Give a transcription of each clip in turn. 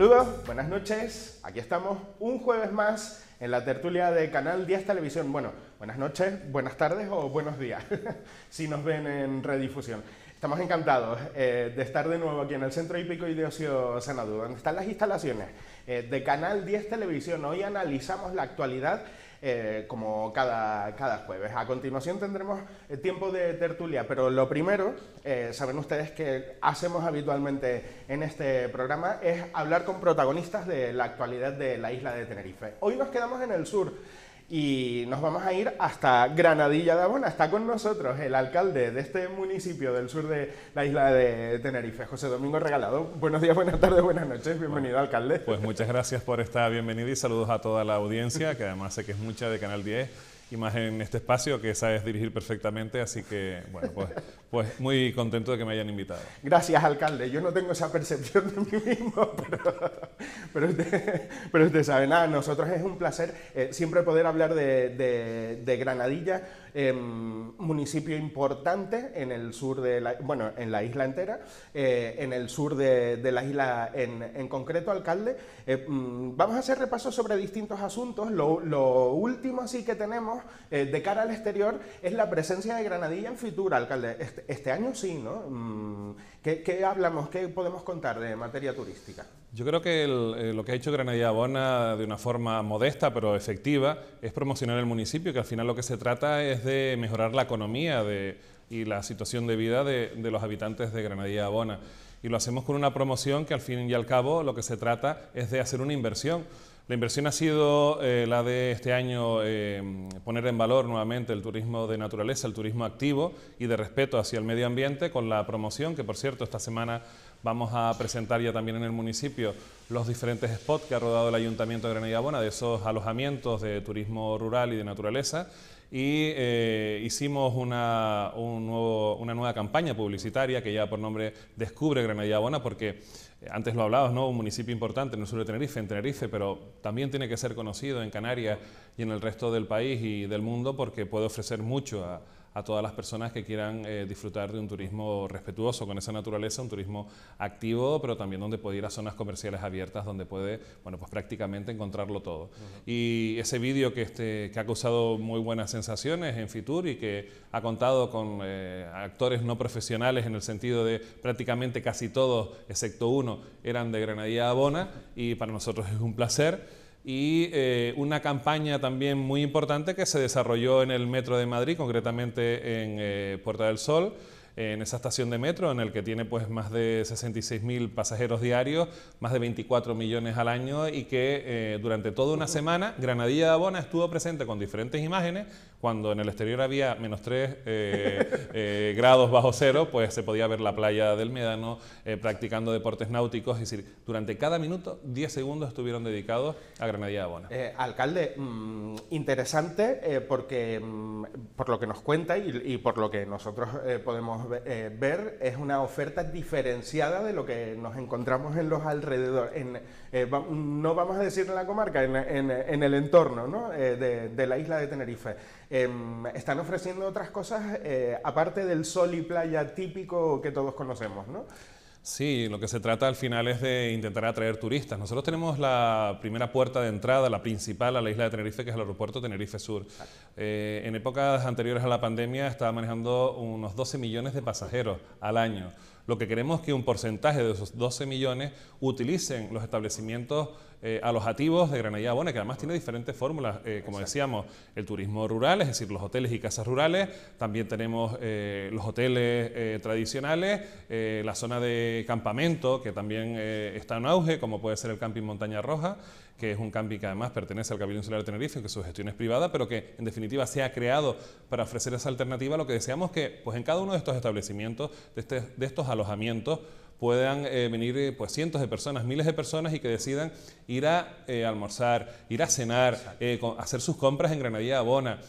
Saludos, buenas noches. Aquí estamos un jueves más en la tertulia de Canal 10 Televisión. Bueno, buenas noches, buenas tardes o buenos días, si nos ven en redifusión. Estamos encantados eh, de estar de nuevo aquí en el Centro Hípico y de Ocio donde están las instalaciones eh, de Canal 10 Televisión. Hoy analizamos la actualidad eh, como cada, cada jueves. A continuación tendremos tiempo de tertulia, pero lo primero, eh, saben ustedes que hacemos habitualmente en este programa, es hablar con protagonistas de la actualidad de la isla de Tenerife. Hoy nos quedamos en el sur y nos vamos a ir hasta Granadilla de Abona. Está con nosotros el alcalde de este municipio del sur de la isla de Tenerife, José Domingo Regalado. Buenos días, buenas tardes, buenas noches. Bienvenido, alcalde. Pues muchas gracias por esta bienvenida y saludos a toda la audiencia, que además sé que es mucha de Canal 10 y más en este espacio que sabes dirigir perfectamente, así que bueno, pues pues muy contento de que me hayan invitado. Gracias, alcalde. Yo no tengo esa percepción de mí mismo, pero, usted, sabe, nada, nosotros es un placer eh, siempre poder hablar de, Granadilla, em, municipio importante en el sur de la, bueno, en la isla entera, eh, en el sur de, la isla en, concreto, alcalde. Eh, mm, vamos a hacer repaso sobre distintos asuntos. Lo, último sí que tenemos de cara al exterior es la presencia de Granadilla en Fitur, alcalde. Este, este, este, año sí, ¿no? Mm, ¿Qué, hablamos, qué podemos contar de materia turística? Yo creo que eh, lo que ha hecho Granadilla Abona de una forma modesta pero efectiva es promocionar el municipio, que al final lo que se trata es de mejorar la economía y la situación de vida de, de los habitantes de Granadilla Abona y lo hacemos con una promoción que al fin y al cabo lo que se trata es de hacer una inversión. La inversión ha sido eh, la de este año eh, poner en valor nuevamente el turismo de naturaleza, el turismo activo y de respeto hacia el medio ambiente con la promoción, que por cierto esta semana vamos a presentar ya también en el municipio los diferentes spots que ha rodado el Ayuntamiento de Granada y de esos alojamientos de turismo rural y de naturaleza y eh, hicimos una, nueva campaña publicitaria que ya por nombre Descubre Granadilla Bona porque eh, antes lo hablabas, ¿no? Un municipio importante en el sur de Tenerife, en Tenerife, pero también tiene que ser conocido en Canarias y en el resto del país y del mundo porque puede ofrecer mucho a, a todas las personas que quieran eh, disfrutar de un turismo respetuoso con esa naturaleza, un turismo activo, pero también donde puede ir a zonas comerciales abiertas, donde puede, bueno, pues prácticamente encontrarlo todo. Y ese vídeo este, que, ha causado muy buenas sensaciones en Fitur y que ha contado con eh, actores no profesionales en el sentido de prácticamente casi todos, excepto uno, eran de Granadilla Abona y para nosotros es un placer y eh, una campaña también muy importante que se desarrolló en el Metro de Madrid, concretamente en eh, Puerta del Sol, en esa estación de metro en el que tiene pues más de 66.000 pasajeros diarios, más de 24 millones al año y que eh, durante toda una semana Granadilla de Abona estuvo presente con diferentes imágenes. Cuando en el exterior había menos 3 eh, eh, grados bajo cero, pues se podía ver la playa del Médano practicando deportes náuticos. Es decir, durante cada minuto 10 segundos estuvieron dedicados a Granadilla de Abona. alcalde, mm, interesante porque mm, por lo que nos cuenta y, y por lo que nosotros podemos eh, ver es una oferta diferenciada de lo que nos encontramos en los alrededores, eh, no vamos a decir en la comarca, en, el entorno eh, de, de, la isla de Tenerife. Em, están ofreciendo otras cosas aparte del sol y playa típico que todos conocemos, ¿no? Sí, lo que se trata al final es de intentar atraer turistas. Nosotros tenemos la primera puerta de entrada, la principal a la isla de Tenerife, que es el aeropuerto Tenerife Sur. Eh, en épocas anteriores a la pandemia estaba manejando unos 12 millones de pasajeros al año. Lo que queremos es que un porcentaje de esos 12 millones utilicen los establecimientos eh, alojativos de Granadilla Abona, que además tiene diferentes fórmulas, eh, como decíamos, el turismo rural, es decir, los hoteles y casas rurales, también tenemos eh, los hoteles tradicionales, la zona de campamento, que también está en auge, como puede ser el Camping Montaña Roja, que es un camping que además pertenece al Cabildo Insular de Tenerife, que su gestión es privada, pero que en definitiva se ha creado para ofrecer esa alternativa, lo que deseamos que pues, en cada uno de estos establecimientos, de, este, estos alojamientos, puedan eh, venir eh, pues, cientos de personas, miles de personas y que decidan ir a eh, almorzar, ir a cenar, hacer sus compras en Granadilla Abona,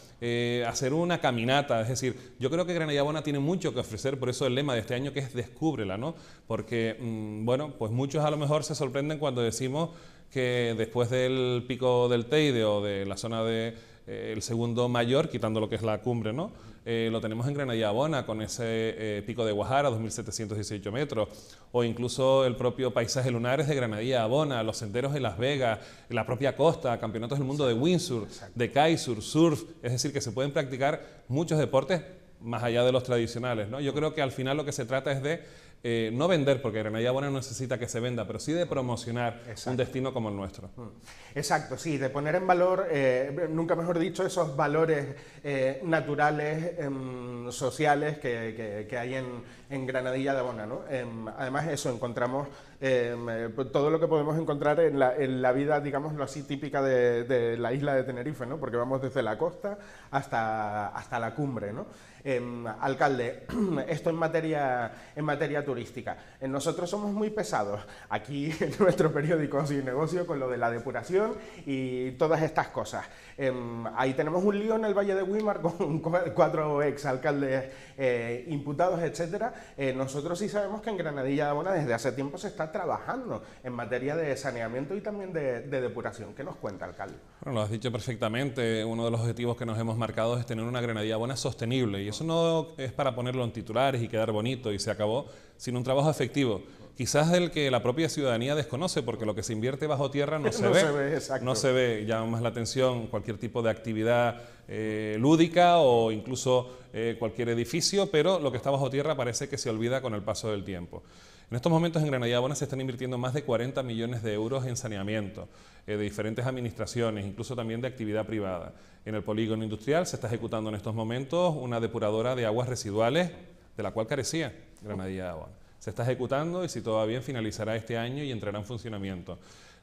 hacer una caminata. Es decir, yo creo que Granadilla Abona tiene mucho que ofrecer, por eso el lema de este año que es Descúbrela, ¿no? Porque, mm, bueno, pues muchos a lo mejor se sorprenden cuando decimos que después del pico del Teide o de la zona de eh, el segundo mayor, quitando lo que es la cumbre, ¿no? Eh, lo tenemos en Granadilla Abona con ese eh, pico de Guajara, 2.718 metros, o incluso el propio paisaje es de Granadilla Abona, los senderos de Las Vegas, la propia costa, campeonatos del mundo de windsurf, de kitesurf, surf, es decir, que se pueden practicar muchos deportes más allá de los tradicionales. ¿no? Yo creo que al final lo que se trata es de eh, no vender, porque Granadilla de no necesita que se venda, pero sí de promocionar un destino como el nuestro. Mm. Exacto, sí, de poner en valor, eh, nunca mejor dicho, esos valores eh, naturales, em, sociales que, hay en, Granadilla de Abona. ¿no? Em, además, eso, encontramos em, pues, todo lo que podemos encontrar en la, en la vida, digámoslo así, típica de, de, la isla de Tenerife, ¿no? porque vamos desde la costa hasta, hasta la cumbre. ¿no? Em, alcalde, esto en materia, en materia turística. Eh, nosotros somos muy pesados aquí en nuestro periódico Sin Negocio con lo de la depuración y todas estas cosas. Em, ahí tenemos un lío en el Valle de Wimar con cuatro ex alcaldes eh, imputados, etcétera. Eh, nosotros sí sabemos que en Granadilla de Abona desde hace tiempo se está trabajando en materia de saneamiento y también de, depuración. ¿Qué nos cuenta, alcalde? Bueno, lo has dicho perfectamente. Uno de los objetivos que nos hemos marcado es tener una Granadilla Abona sostenible y eso no es para ponerlo en titulares y quedar bonito y se acabó, sino un trabajo efectivo. Quizás del que la propia ciudadanía desconoce, porque lo que se invierte bajo tierra no se ve. no se ve, llama más la atención cualquier tipo de actividad eh, lúdica o incluso eh, cualquier edificio, pero lo que está bajo tierra parece que se olvida con el paso del tiempo. En estos momentos en de Abona se están invirtiendo más de 40 millones de euros en saneamiento eh, de diferentes administraciones, incluso también de actividad privada. En el polígono industrial se está ejecutando en estos momentos una depuradora de aguas residuales de la cual carecía Granadilla Abona. Se está ejecutando y si todo va bien finalizará este año y entrará en funcionamiento.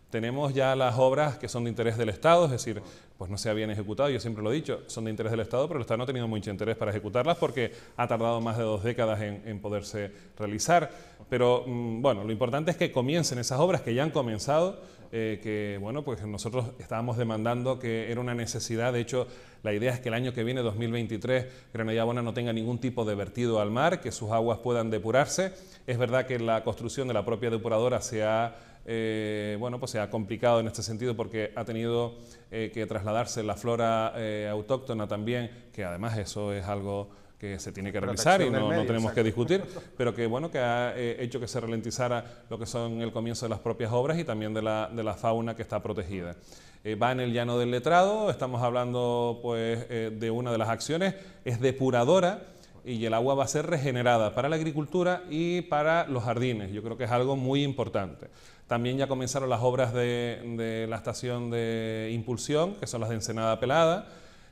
Tenemos ya las obras que son de interés del Estado, es decir, pues no se habían ejecutado, yo siempre lo he dicho, son de interés del Estado, pero el Estado no ha tenido mucho interés para ejecutarlas porque ha tardado más de dos décadas en, en poderse realizar. Pero mm, bueno, lo importante es que comiencen esas obras que ya han comenzado, eh, que bueno, pues nosotros estábamos demandando que era una necesidad. De hecho, la idea es que el año que viene, 2023, Granadilla Bona no tenga ningún tipo de vertido al mar, que sus aguas puedan depurarse. Es verdad que la construcción de la propia depuradora se ha eh, bueno, pues se ha complicado en este sentido porque ha tenido eh, que trasladarse la flora autóctona también, que además eso es algo que se tiene que realizar y no, tenemos que discutir, pero que bueno, que ha eh, hecho que se ralentizara lo que son el comienzo de las propias obras y también de la, fauna que está protegida. Eh, va en el llano del letrado, estamos hablando pues eh, de una de las acciones, es depuradora y el agua va a ser regenerada para la agricultura y para los jardines. Yo creo que es algo muy importante. También ya comenzaron las obras de, de la estación de impulsión, que son las de Ensenada Pelada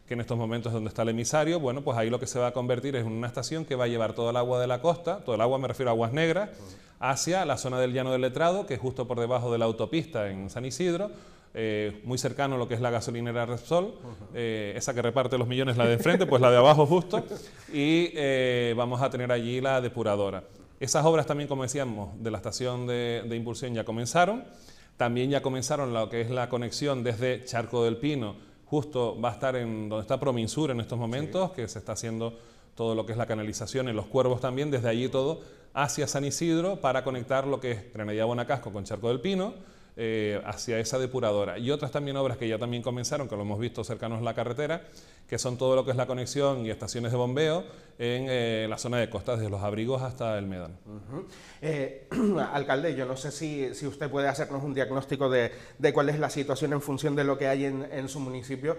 que en estos momentos es donde está el emisario, bueno, pues ahí lo que se va a convertir es en una estación que va a llevar todo el agua de la costa, todo el agua me refiero a aguas negras, hacia la zona del llano del letrado, que es justo por debajo de la autopista en San Isidro, eh, muy cercano a lo que es la gasolinera Repsol, eh, esa que reparte los millones, la de enfrente, pues la de abajo justo, y eh, vamos a tener allí la depuradora. Esas obras también, como decíamos, de la estación de, de, impulsión ya comenzaron, también ya comenzaron lo que es la conexión desde Charco del Pino justo va a estar en donde está Prominsur en estos momentos, que se está haciendo todo lo que es la canalización en los cuervos también, desde allí todo, hacia San Isidro para conectar lo que es Granadilla Bonacasco con Charco del Pino eh, hacia esa depuradora. Y otras también obras que ya también comenzaron, que lo hemos visto cercanos a la carretera, que son todo lo que es la conexión y estaciones de bombeo en eh, la zona de costas, desde los abrigos hasta el MEDAN. Eh, alcalde, yo no sé si, usted puede hacernos un diagnóstico de, cuál es la situación en función de lo que hay en, su municipio,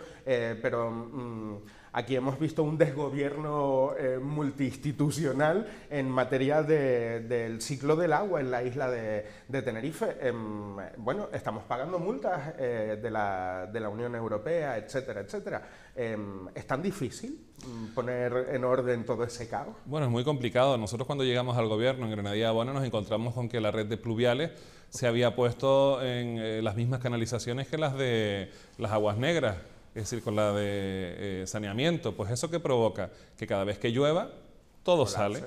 pero... Mm, Aquí hemos visto un desgobierno eh, multiinstitucional en materia del ciclo del agua en la isla de, Tenerife. Em, bueno, estamos pagando multas eh, de, la, Unión Europea, etcétera, etcétera. Em, ¿Es tan difícil mm, poner en orden todo ese caos? Bueno, es muy complicado. Nosotros cuando llegamos al gobierno en Granadilla bueno nos encontramos con que la red de pluviales se había puesto en eh, las mismas canalizaciones que las de las aguas negras es decir, con la de eh, saneamiento, pues eso que provoca que cada vez que llueva, todo sale.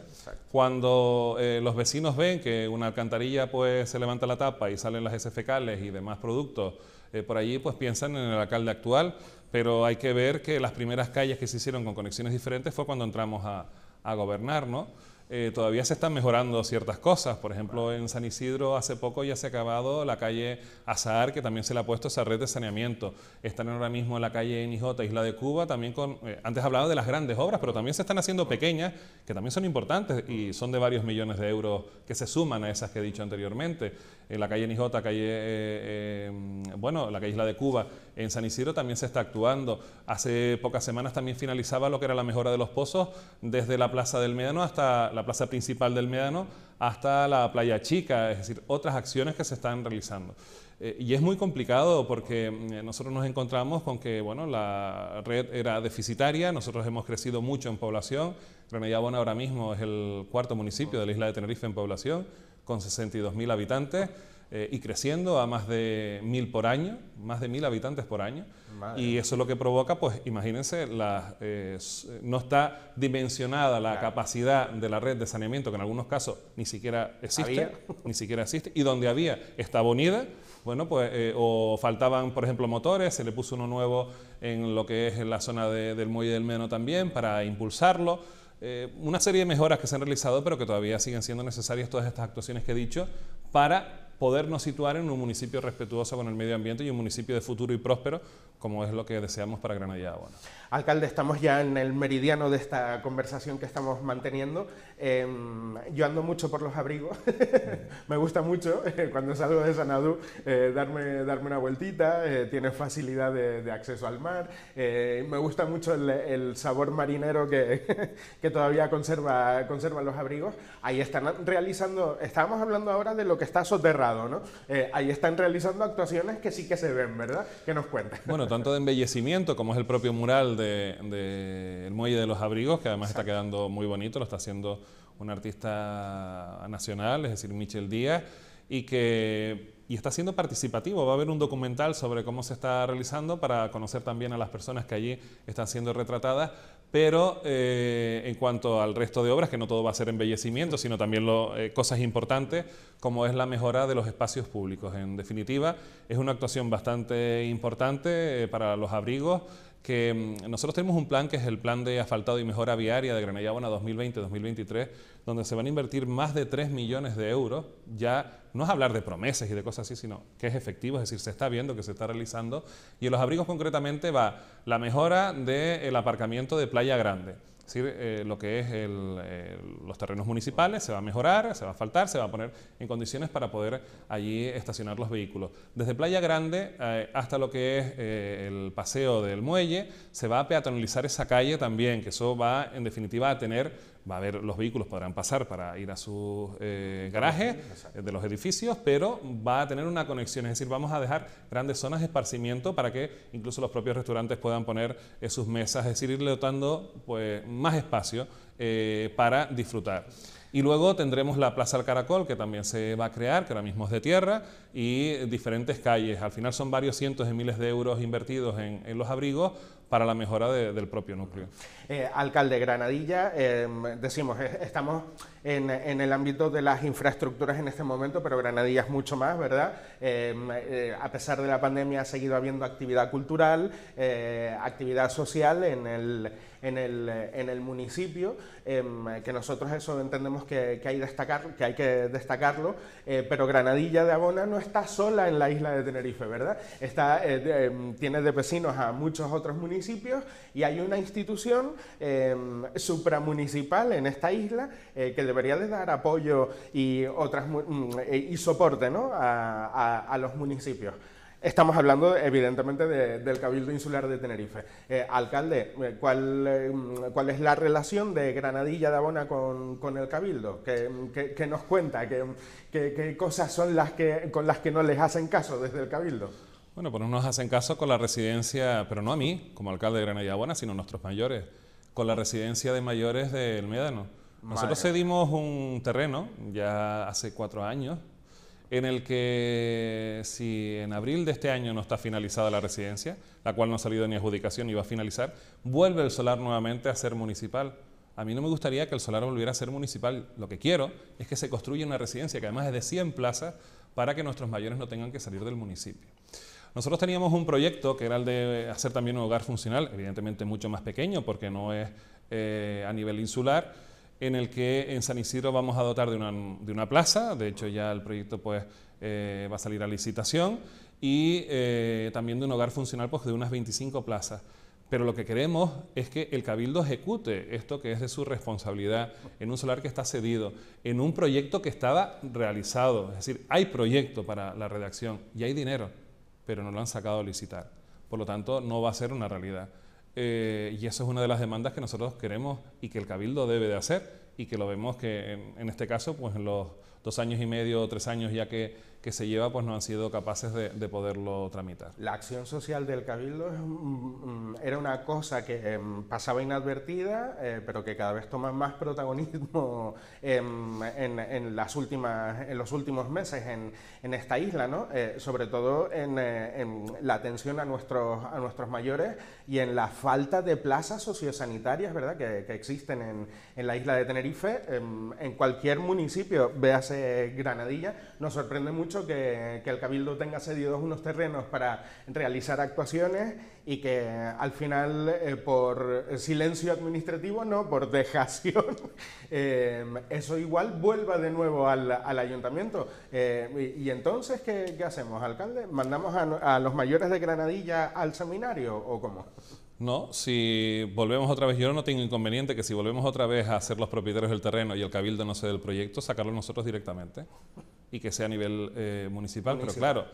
Cuando eh, los vecinos ven que una alcantarilla pues se levanta la tapa y salen las heces fecales y demás productos eh, por allí, pues piensan en el alcalde actual, pero hay que ver que las primeras calles que se hicieron con conexiones diferentes fue cuando entramos a, a gobernar, ¿no? Eh, todavía se están mejorando ciertas cosas. Por ejemplo, en San Isidro hace poco ya se ha acabado la calle Azahar, que también se le ha puesto esa red de saneamiento. Están ahora mismo en la calle Nijota, Isla de Cuba, también con... Eh, antes hablaba de las grandes obras, pero también se están haciendo pequeñas, que también son importantes y son de varios millones de euros que se suman a esas que he dicho anteriormente. En la calle NJ, calle... Eh, bueno, la calle Isla de Cuba en San Isidro también se está actuando. Hace pocas semanas también finalizaba lo que era la mejora de los pozos desde la Plaza del Médano hasta la Plaza principal del Médano hasta la Playa Chica, es decir, otras acciones que se están realizando. Eh, y es muy complicado porque mm, eh, nosotros nos encontramos con que bueno, la red era deficitaria, nosotros hemos crecido mucho en población, Granadillabona ahora mismo es el cuarto municipio de la isla de Tenerife en población, con 62.000 habitantes. Eh, y creciendo a más de mil por año, más de mil habitantes por año. Y eso es lo que provoca, pues imagínense, eh, eh, no está dimensionada la capacidad de la red de saneamiento, que en algunos casos ni siquiera existe, ni siquiera existe, y donde había estaba bonita, bueno, pues, o faltaban, por ejemplo, motores, se le puso uno nuevo en lo que es la zona del muelle del Meno también para impulsarlo. una serie de mejoras que se han realizado, pero que todavía siguen siendo necesarias todas estas actuaciones que he dicho para podernos situar en un municipio respetuoso con el medio ambiente y un municipio de futuro y próspero, como es lo que deseamos para Granada de Alcalde, estamos ya en el meridiano de esta conversación que estamos manteniendo. Em, yo ando mucho por los abrigos, me gusta mucho eh, cuando salgo de Sanadú eh, darme, darme una vueltita, eh, tiene facilidad de, acceso al mar, me gusta mucho el, sabor marinero que, que, todavía conserva, conservan los abrigos. Ahí están realizando, estábamos hablando ahora de lo que está soterrado, ¿no? ahí están realizando actuaciones que sí que se ven, ¿verdad? Que nos cuenten. Bueno, tanto de embellecimiento como es el propio mural del Muelle de los Abrigos, que además está quedando muy bonito, lo está haciendo un artista nacional, es decir, Michel Díaz, y que está siendo participativo. Va a haber un documental sobre cómo se está realizando para conocer también a las personas que allí están siendo retratadas. Pero eh, en cuanto al resto de obras, que no todo va a ser embellecimiento, sino también eh, cosas importantes, como es la mejora de los espacios públicos. En definitiva, es una actuación bastante importante eh, para los abrigos que mm, nosotros tenemos un plan que es el plan de asfaltado y mejora viaria de Granellabona 2020-2023, donde se van a invertir más de 3 millones de euros. Ya no es hablar de promesas y de cosas así, sino que es efectivo, es decir, se está viendo que se está realizando. Y en los abrigos concretamente va la mejora del aparcamiento de Playa Grande es decir, eh, lo que es los terrenos municipales se va a mejorar, se va a faltar, se va a poner en condiciones para poder allí estacionar los vehículos. Desde Playa Grande eh, hasta lo que es eh, el paseo del muelle, se va a peatonalizar esa calle también, que eso va en definitiva a tener va a haber, los vehículos podrán pasar para ir a sus eh, garajes eh, de los edificios, pero va a tener una conexión, es decir, vamos a dejar grandes zonas de esparcimiento para que incluso los propios restaurantes puedan poner eh, sus mesas, es decir, irle dotando pues, más espacio para disfrutar. Y luego tendremos la Plaza del Caracol, que también se va a crear, que ahora mismo es de tierra, y diferentes calles. Al final son varios cientos de miles de euros invertidos en, los abrigos para la mejora del propio núcleo. Eh, alcalde Granadilla, eh, decimos, estamos en, el ámbito de las infraestructuras en este momento, pero Granadilla es mucho más, ¿verdad? Eh, a pesar de la pandemia ha seguido habiendo actividad cultural, actividad social en el, en el, en el municipio, que nosotros eso entendemos que, que, hay, destacar, que hay que destacarlo, pero Granadilla de Abona no está sola en la isla de Tenerife, ¿verdad? Eh, em, tiene de vecinos a muchos otros municipios y hay una institución em, supramunicipal en esta isla eh, que debería de dar apoyo y, mm, eh, soporte a los municipios. Estamos hablando, evidentemente, del Cabildo Insular de Tenerife. Eh, alcalde, eh, ¿cuál, eh, mm, ¿cuál, es la relación de Granadilla de Abona con, el Cabildo? ¿Qué, nos cuenta? ¿Qué, ¿Qué, cosas son las que, con las que no les hacen caso desde el Cabildo? Bueno, pues no nos hacen caso con la residencia, pero no a mí, como alcalde de Granadilla de Abona, sino a nuestros mayores, con la residencia de mayores del Médano. Nosotros cedimos un terreno ya hace cuatro años en el que si en abril de este año no está finalizada la residencia, la cual no ha salido ni adjudicación y va a finalizar, vuelve el solar nuevamente a ser municipal. A mí no me gustaría que el solar volviera a ser municipal. Lo que quiero es que se construya una residencia que además es de 100 plazas para que nuestros mayores no tengan que salir del municipio. Nosotros teníamos un proyecto que era el de hacer también un hogar funcional, evidentemente mucho más pequeño porque no es eh, a nivel insular, en el que en San Isidro vamos a dotar de una, plaza, de hecho ya el proyecto pues, eh, va a salir a licitación, y eh, también de un hogar funcional pues, de unas 25 plazas. Pero lo que queremos es que el cabildo ejecute esto que es de su responsabilidad en un solar que está cedido, en un proyecto que estaba realizado. Es decir, hay proyecto para la redacción y hay dinero, pero no lo han sacado a licitar. Por lo tanto, no va a ser una realidad. Eh, y eso es una de las demandas que nosotros queremos y que el Cabildo debe de hacer y que lo vemos que en, este caso, pues en los dos años y medio o tres años ya que que se lleva pues no han sido capaces de, poderlo tramitar. La acción social del Cabildo era una cosa que em, pasaba inadvertida, eh, pero que cada vez toma más protagonismo em, en, las últimas, en los últimos meses en, esta isla, ¿no? Eh, sobre todo eh, en, la atención a nuestros, a nuestros mayores y en la falta de plazas sociosanitarias ¿verdad? Que, existen en, en, la isla de Tenerife. Em, en cualquier municipio, véase Granadilla, nos sorprende mucho que, el Cabildo tenga cedidos unos terrenos para realizar actuaciones y que al final eh, por silencio administrativo, no, por dejación, eh, eso igual vuelva de nuevo al, ayuntamiento. Eh, y, entonces qué, hacemos, alcalde? ¿Mandamos a, a los mayores de Granadilla al seminario o cómo? No, si volvemos otra vez, yo no tengo inconveniente que si volvemos otra vez a ser los propietarios del terreno y el cabildo no cede el proyecto, sacarlo nosotros directamente y que sea a nivel eh, municipal, pero claro,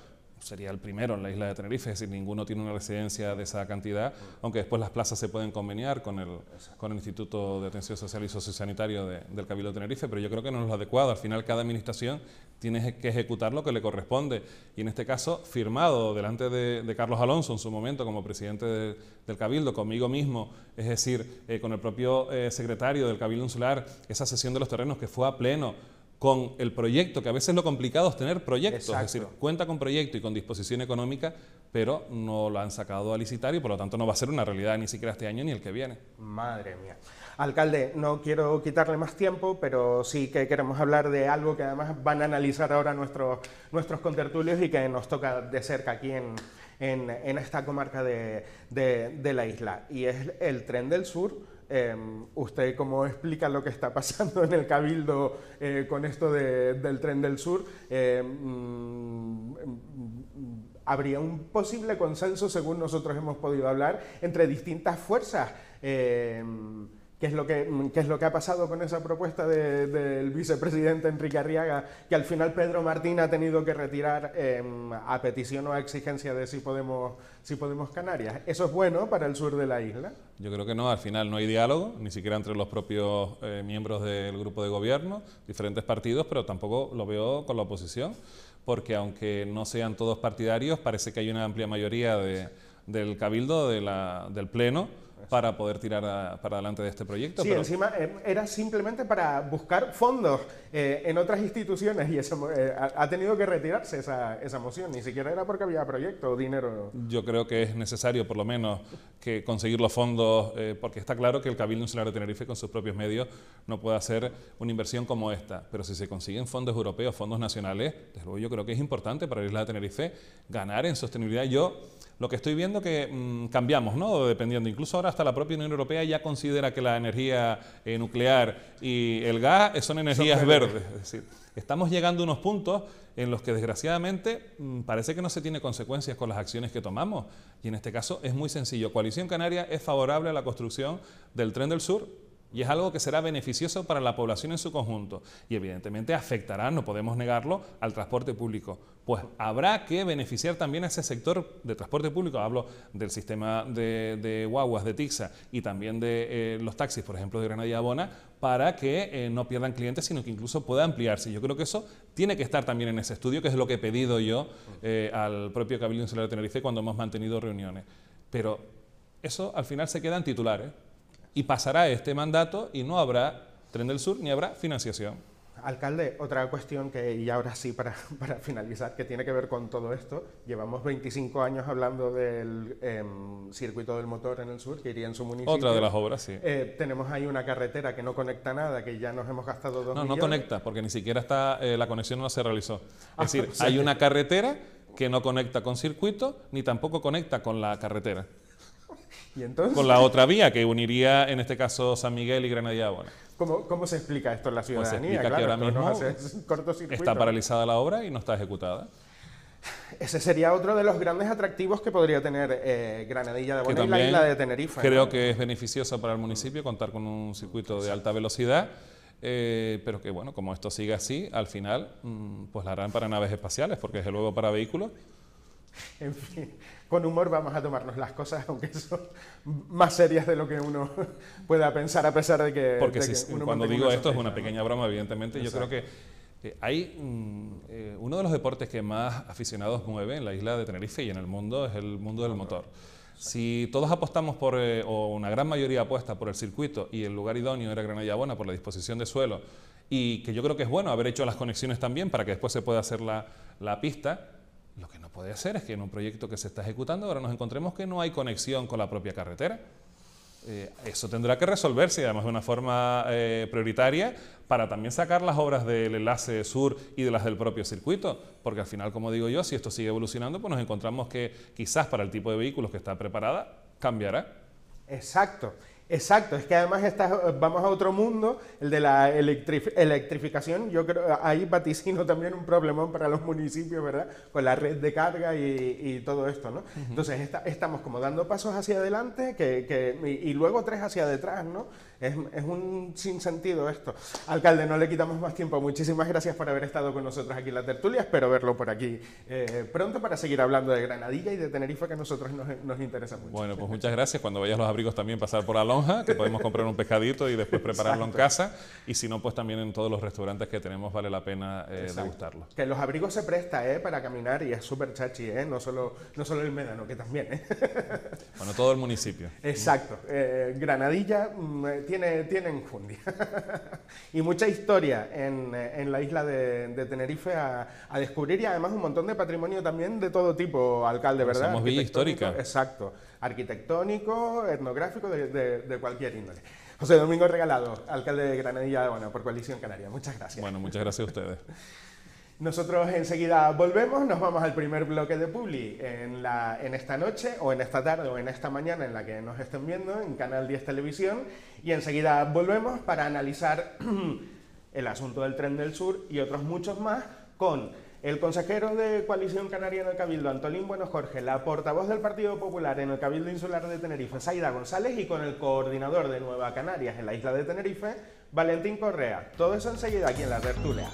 sería el primero en la isla de Tenerife, es decir, ninguno tiene una residencia de esa cantidad, mm. aunque después las plazas se pueden conveniar con el, con el Instituto de Atención Social y Sociosanitario del Cabildo de Tenerife, pero yo creo que no es lo adecuado. Al final, cada administración tiene que ejecutar lo que le corresponde. Y en este caso, firmado delante de, Carlos Alonso en su momento como presidente del Cabildo, conmigo mismo, es decir, eh, con el propio eh, secretario del Cabildo Insular, esa sesión de los terrenos que fue a pleno con el proyecto, que a veces lo complicado es tener proyectos, es decir, cuenta con proyecto y con disposición económica, pero no lo han sacado a licitar y por lo tanto no va a ser una realidad ni siquiera este año ni el que viene. Madre mía. Alcalde, no quiero quitarle más tiempo, pero sí que queremos hablar de algo que además van a analizar ahora nuestros, nuestros contertulios y que nos toca de cerca aquí en, esta comarca de la isla, y es el tren del sur Em, ¿Usted cómo explica lo que está pasando en el Cabildo eh, con esto del tren del sur? Em, mm, ¿Habría un posible consenso, según nosotros hemos podido hablar, entre distintas fuerzas? Em, ¿Qué es, lo que, mm, es lo que ha pasado con esa propuesta del vicepresidente Enrique Arriaga? Que al final Pedro Martín ha tenido que retirar em, a petición o a exigencia de si podemos, si podemos Canarias. ¿Eso es bueno para el sur de la isla? Yo creo que no. Al final no hay diálogo, ni siquiera entre los propios eh, miembros del grupo de gobierno, diferentes partidos, pero tampoco lo veo con la oposición, porque aunque no sean todos partidarios, parece que hay una amplia mayoría de, del cabildo, del pleno para poder tirar para adelante de este proyecto. Sí, encima eh, era simplemente para buscar fondos eh, en otras instituciones y eso, eh, ha tenido que retirarse esa, esa, moción, ni siquiera era porque había proyecto o dinero. Yo creo que es necesario, por lo menos, que conseguir los fondos, porque está claro que el Cabildo Insular de Tenerife con sus propios medios no puede hacer una inversión como esta, pero si se consiguen fondos europeos, fondos nacionales, desde luego yo creo que es importante para la isla de Tenerife ganar en sostenibilidad. Yo lo que estoy viendo que mm, cambiamos, ¿no? Dependiendo. Incluso ahora hasta la propia Unión Europea ya considera que la energía eh, nuclear y el gas eh, son energías verdes. Es decir, estamos llegando a unos puntos en los que desgraciadamente mm, parece que no se tiene consecuencias con las acciones que tomamos. Y en este caso es muy sencillo. Coalición Canaria es favorable a la construcción del tren del sur y es algo que será beneficioso para la población en su conjunto y evidentemente afectará, no podemos negarlo, al transporte público. Pues habrá que beneficiar también a ese sector de transporte público. Hablo del sistema de, guaguas, de TIXA y también de eh, los taxis, por ejemplo, de Granada y para que eh, no pierdan clientes, sino que incluso pueda ampliarse. Yo creo que eso tiene que estar también en ese estudio, que es lo que he pedido yo eh, al propio Cabildo Insular de Tenerife cuando hemos mantenido reuniones. Pero eso al final se queda en titulares y pasará este mandato y no habrá Tren del Sur ni habrá financiación. Alcalde, otra cuestión que, y ahora sí para, finalizar, que tiene que ver con todo esto. Llevamos 25 años hablando del em, circuito del motor en el sur, que iría en su municipio. Otra de las obras, sí. Eh, tenemos ahí una carretera que no conecta nada, que ya nos hemos gastado dos No, millones. no conecta, porque ni siquiera está, eh, la conexión no se realizó. Es ah, decir, hay una carretera que no conecta con circuito, ni tampoco conecta con la carretera. ¿Y entonces? Con la otra vía que uniría, en este caso, San Miguel y Granadilla Abona. ¿Cómo, ¿Cómo, se explica esto en la ciudadanía? Pues se explica que ahora mismo está paralizada la obra y no está ejecutada. Ese sería otro de los grandes atractivos que podría tener eh, Granadilla de Abona y la isla de Tenerife. Creo que es beneficioso para el municipio contar con un circuito de alta velocidad. Eh, pero que bueno, como esto sigue así, al final mm, pues la harán para naves espaciales, porque el luego para vehículos en fin, con humor vamos a tomarnos las cosas, aunque son más serias de lo que uno pueda pensar, a pesar de que... Porque cuando digo esto es una pequeña broma, evidentemente. Yo creo que eh, hay mm, eh, uno de los deportes que más aficionados mueve en la isla de Tenerife y en el mundo es el mundo del motor. Si todos apostamos por, eh, o una gran mayoría apuesta por el circuito y el lugar idóneo era Granada Buena por la disposición de suelo, y que yo creo que es bueno haber hecho las conexiones también para que después se pueda hacer la, la pista, puede ser es que en un proyecto que se está ejecutando ahora nos encontremos que no hay conexión con la propia carretera. Eh, eso tendrá que resolverse, además de una forma eh, prioritaria, para también sacar las obras del enlace sur y de las del propio circuito, porque al final, como digo yo, si esto sigue evolucionando, pues nos encontramos que quizás para el tipo de vehículos que está preparada, cambiará. Exacto. Exacto, es que además vamos a otro mundo, el de la electrificación. Yo creo ahí vaticino también un problemón para los municipios, ¿verdad? Con la red de carga y, todo esto, ¿no? Entonces estamos como dando pasos hacia adelante que, y, luego tres hacia detrás, ¿no? Es, un sinsentido esto. Alcalde, no le quitamos más tiempo. Muchísimas gracias por haber estado con nosotros aquí en la tertulia. Espero verlo por aquí eh, pronto para seguir hablando de Granadilla y de Tenerife, que a nosotros nos, nos interesa mucho. Bueno, pues muchas gracias. Cuando vayas los abrigos también pasar por Alonso que podemos comprar un pescadito y después prepararlo en casa. Y si no, pues también en todos los restaurantes que tenemos vale la pena eh, degustarlo. Que los abrigos se presta ¿eh? para caminar y es súper chachi, ¿eh? no, solo, no solo el Médano, que también. ¿eh? bueno, todo el municipio. Exacto. Eh, Granadilla mm, eh, tiene, tiene enjundia. y mucha historia en, eh, en la isla de, Tenerife a, a, descubrir y además un montón de patrimonio también de todo tipo, alcalde, ¿verdad? Somos villa histórica. Exacto arquitectónico, etnográfico, de, cualquier índole. José Domingo Regalado, alcalde de Granadilla de por Coalición Canaria. Muchas gracias. Bueno, muchas gracias a ustedes. Nosotros enseguida volvemos, nos vamos al primer bloque de Publi en, en esta noche o en esta tarde o en esta mañana en la que nos estén viendo en Canal 10 Televisión y enseguida volvemos para analizar el asunto del tren del sur y otros muchos más con el consejero de Coalición Canaria en el Cabildo, Antolín Bueno Jorge, la portavoz del Partido Popular en el Cabildo Insular de Tenerife, Saida González, y con el coordinador de Nueva Canarias en la isla de Tenerife, Valentín Correa. Todo eso enseguida aquí en la tertulia.